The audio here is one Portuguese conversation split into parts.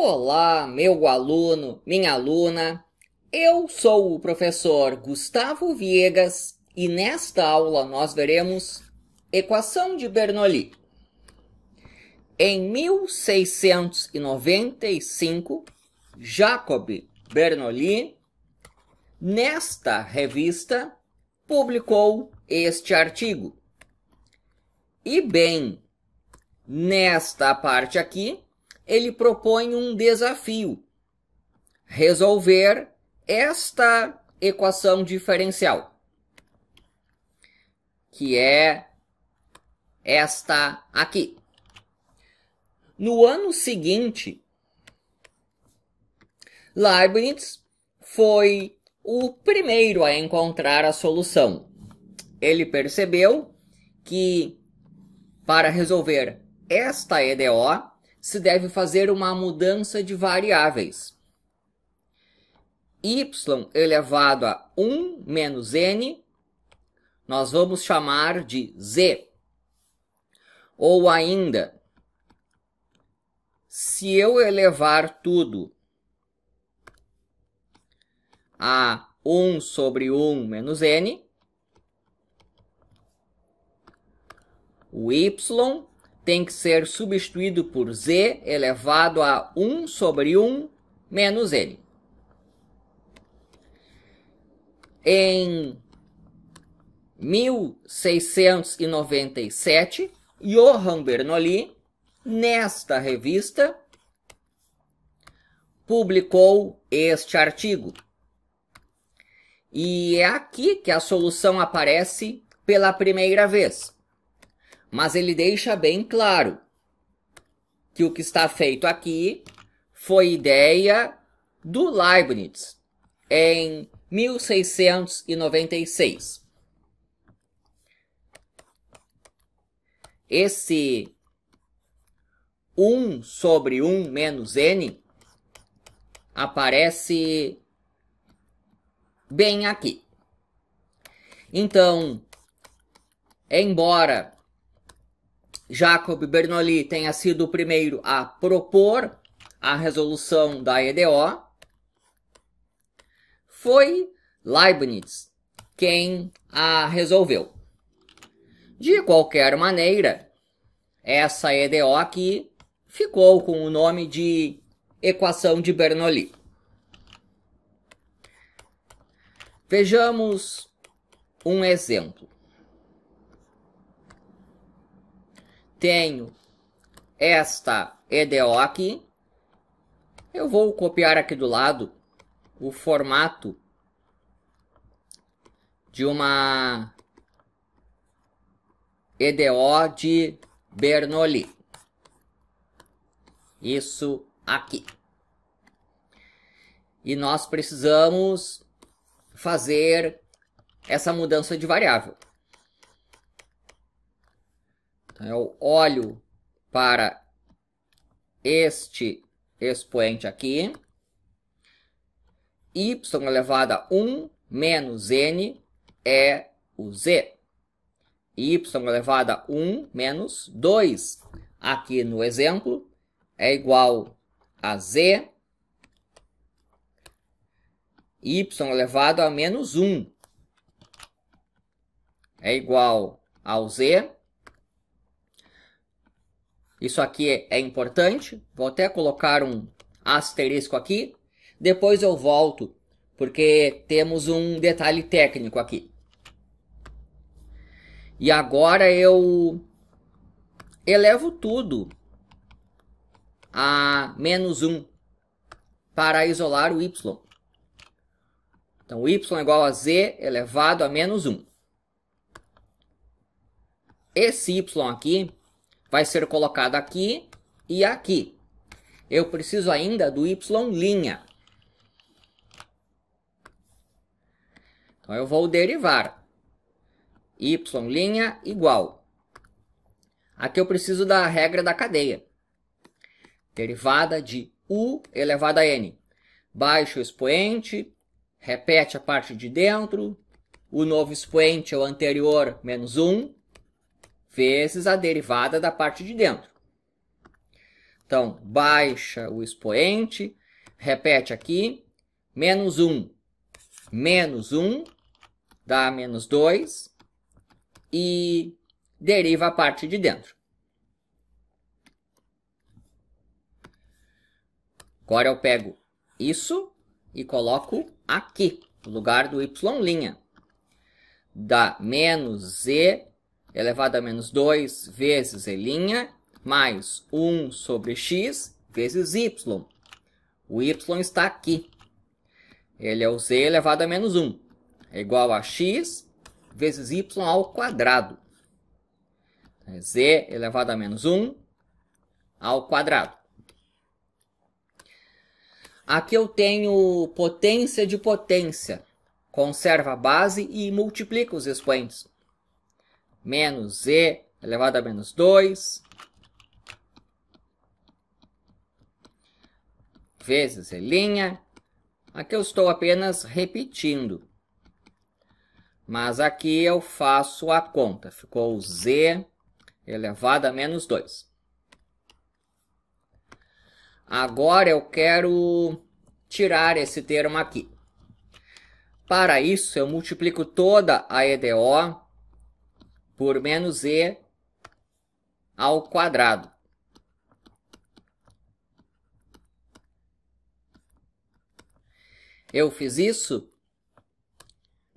Olá, meu aluno, minha aluna. Eu sou o professor Gustavo Viegas e nesta aula nós veremos equação de Bernoulli. Em 1695, Jacob Bernoulli, nesta revista, publicou este artigo. E bem, nesta parte aqui, ele propõe um desafio: resolver esta equação diferencial, que é esta aqui. No ano seguinte, Leibniz foi o primeiro a encontrar a solução. Ele percebeu que para resolver esta EDO, se deve fazer uma mudança de variáveis. y elevado a 1 menos n, nós vamos chamar de z. Ou ainda, se eu elevar tudo a 1 sobre 1 menos n, o y tem que ser substituído por z elevado a 1 sobre 1 menos n. Em 1697, Johann Bernoulli, nesta revista, publicou este artigo. E é aqui que a solução aparece pela primeira vez. Mas ele deixa bem claro que o que está feito aqui foi ideia do Leibniz em 1696. Esse 1 sobre 1 menos n aparece bem aqui. Então, embora Jacob Bernoulli tenha sido o primeiro a propor a resolução da EDO, foi Leibniz quem a resolveu. De qualquer maneira, essa EDO aqui ficou com o nome de equação de Bernoulli. Vejamos um exemplo. tenho esta EDO aqui. Eu vou copiar aqui do lado o formato de uma EDO de Bernoulli. Isso aqui. E nós precisamos fazer essa mudança de variável. Eu é olho para este expoente aqui. y elevado a 1 menos n é o z. y elevado a 1 menos 2, aqui no exemplo, é igual a z y elevado a menos 1 é igual ao z isso aqui é, é importante. Vou até colocar um asterisco aqui. Depois eu volto, porque temos um detalhe técnico aqui. E agora eu elevo tudo a menos 1 para isolar o y. Então, y é igual a z elevado a menos 1. Esse y aqui vai ser colocado aqui e aqui. Eu preciso ainda do y'. Então eu vou derivar. y' igual. Aqui eu preciso da regra da cadeia. Derivada de u elevado a n. baixo o expoente, repete a parte de dentro, o novo expoente é o anterior menos 1, vezes a derivada da parte de dentro. Então, baixa o expoente, repete aqui, menos 1, menos 1, dá menos 2, e deriva a parte de dentro. Agora eu pego isso e coloco aqui, no lugar do y'. Dá menos z elevado a menos 2 vezes E' mais 1 sobre x vezes y. O y está aqui. Ele é o z elevado a menos 1. É igual a x vezes y ao quadrado. É z elevado a menos 1 ao quadrado. Aqui eu tenho potência de potência. Conserva a base e multiplica os expoentes menos z elevado a menos 2 vezes E'. Aqui eu estou apenas repetindo. Mas aqui eu faço a conta. Ficou Z elevado a menos 2. Agora eu quero tirar esse termo aqui. Para isso, eu multiplico toda a EDO por menos e ao quadrado. Eu fiz isso.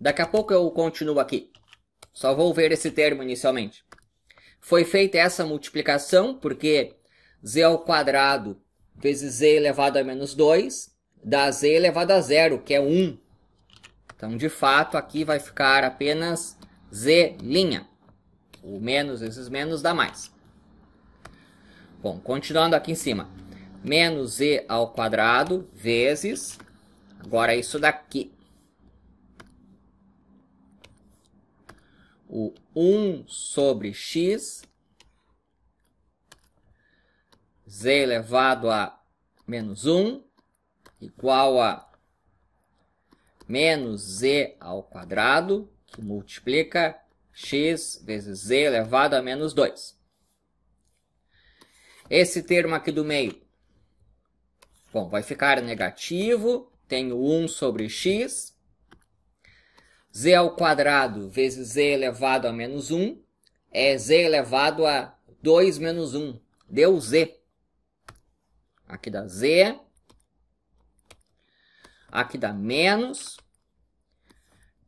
Daqui a pouco eu continuo aqui. Só vou ver esse termo inicialmente. Foi feita essa multiplicação porque z ao quadrado vezes z elevado a menos 2 dá z elevado a zero, que é 1. Então, de fato, aqui vai ficar apenas z linha. O menos esses menos dá mais. Bom, continuando aqui em cima. Menos z ao quadrado vezes... Agora é isso daqui. O 1 sobre x. z elevado a menos 1 igual a menos z ao quadrado, que multiplica x vezes z elevado a menos 2. Esse termo aqui do meio, bom, vai ficar negativo, tenho 1 sobre x, z ao quadrado vezes z elevado a menos 1, é z elevado a 2 menos 1, deu z. Aqui dá z, aqui dá menos,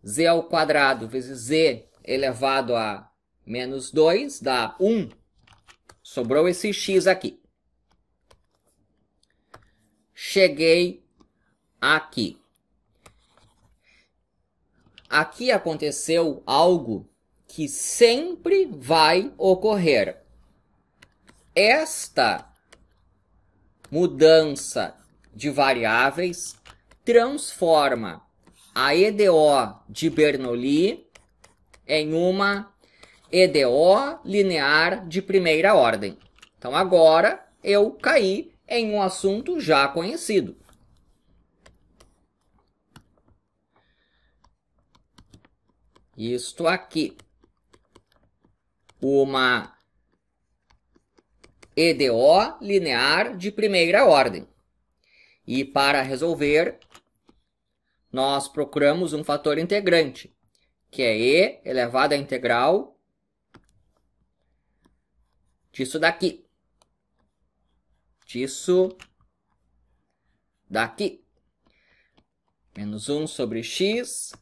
z ao quadrado vezes z elevado a menos 2 dá 1. Sobrou esse x aqui. Cheguei aqui. Aqui aconteceu algo que sempre vai ocorrer. Esta mudança de variáveis transforma a EDO de Bernoulli em uma EDO linear de primeira ordem. Então agora eu caí em um assunto já conhecido. Isto aqui. Uma EDO linear de primeira ordem. E para resolver, nós procuramos um fator integrante que é E elevado à integral disso daqui. Disso daqui. Menos 1 sobre x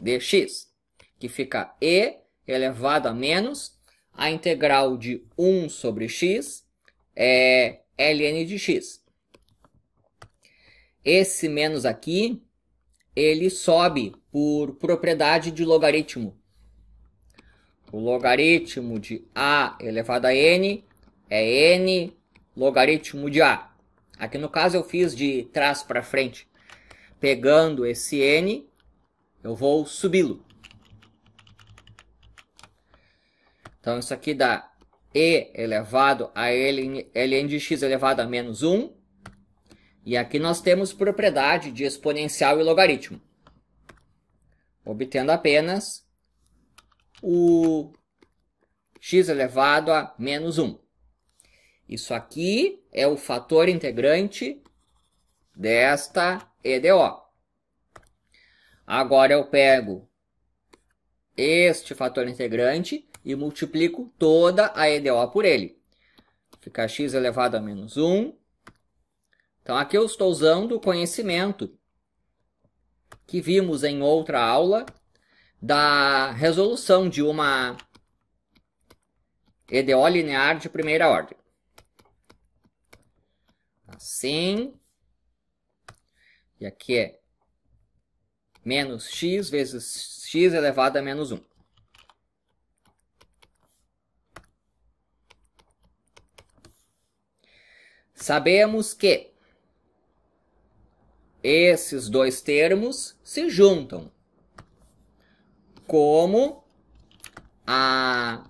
dx, que fica E elevado a menos a integral de 1 sobre x é ln de x. Esse menos aqui ele sobe por propriedade de logaritmo. O logaritmo de a elevado a n é n logaritmo de a. Aqui no caso eu fiz de trás para frente. Pegando esse n, eu vou subi-lo. Então isso aqui dá e elevado a ln, ln de x elevado a menos 1 e aqui nós temos propriedade de exponencial e logaritmo, obtendo apenas o x elevado a menos 1. Isso aqui é o fator integrante desta EDO. Agora eu pego este fator integrante e multiplico toda a EDO por ele. Fica x elevado a menos 1 então aqui eu estou usando o conhecimento que vimos em outra aula da resolução de uma EDO linear de primeira ordem. Assim. E aqui é menos x vezes x elevado a menos 1. Sabemos que esses dois termos se juntam, como a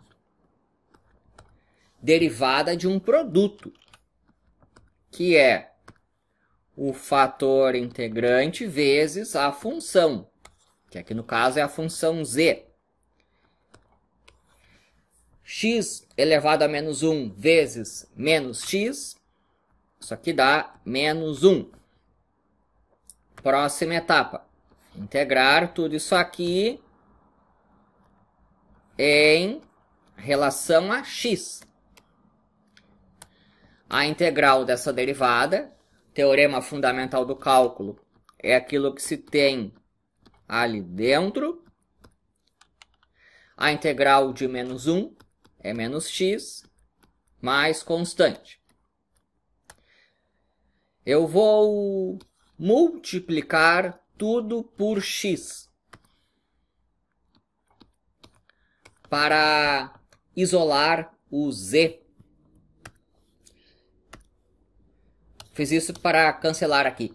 derivada de um produto, que é o fator integrante vezes a função, que aqui no caso é a função z. x elevado a menos 1 vezes menos x, isso aqui dá menos 1. Próxima etapa. Integrar tudo isso aqui em relação a x. A integral dessa derivada, teorema fundamental do cálculo, é aquilo que se tem ali dentro. A integral de menos 1 é menos x, mais constante. Eu vou multiplicar tudo por x. Para isolar o z. Fiz isso para cancelar aqui.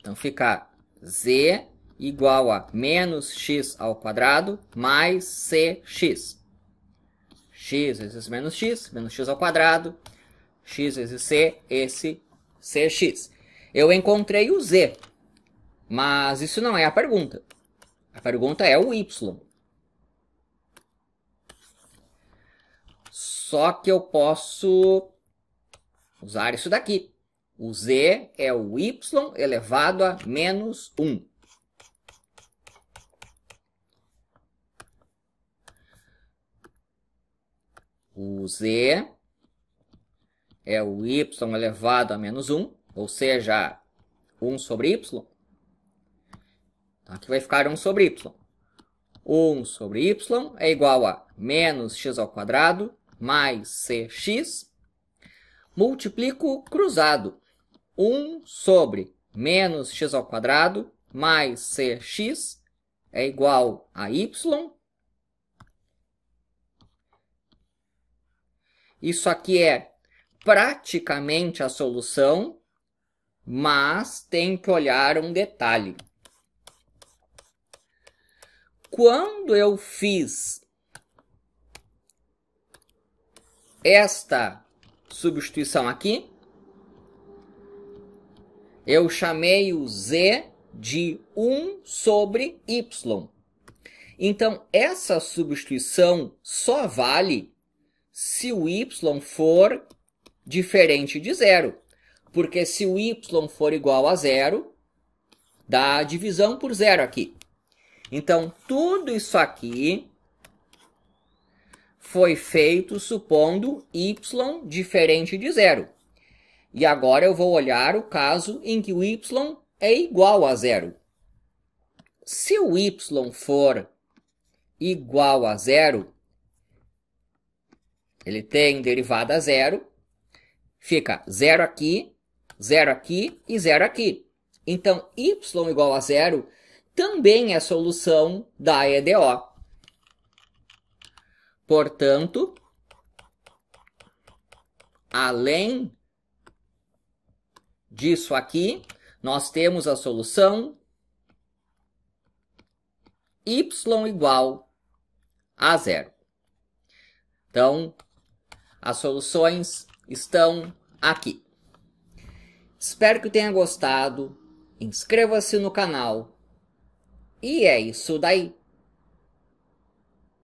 Então fica z igual a menos x ao quadrado mais cx. x vezes menos x, menos x ao quadrado, x vezes c, esse cx. Eu encontrei o Z. Mas isso não é a pergunta. A pergunta é o Y. Só que eu posso usar isso daqui. O Z é o Y elevado a menos 1. O Z é o Y elevado a menos 1 ou seja, 1 sobre y. Então, aqui vai ficar 1 sobre y. 1 sobre y é igual a menos x ao quadrado mais cx. Multiplico cruzado. 1 sobre menos x ao quadrado mais cx é igual a y. Isso aqui é praticamente a solução mas tem que olhar um detalhe. Quando eu fiz esta substituição aqui, eu chamei o Z de 1 sobre Y. Então, essa substituição só vale se o Y for diferente de zero porque se o y for igual a zero, dá divisão por zero aqui. Então, tudo isso aqui foi feito supondo y diferente de zero. E agora eu vou olhar o caso em que o y é igual a zero. Se o y for igual a zero, ele tem derivada zero, fica zero aqui zero aqui e zero aqui. Então, y igual a zero também é solução da EDO. Portanto, além disso aqui, nós temos a solução y igual a zero. Então, as soluções estão aqui. Espero que tenha gostado. Inscreva-se no canal. E é isso daí.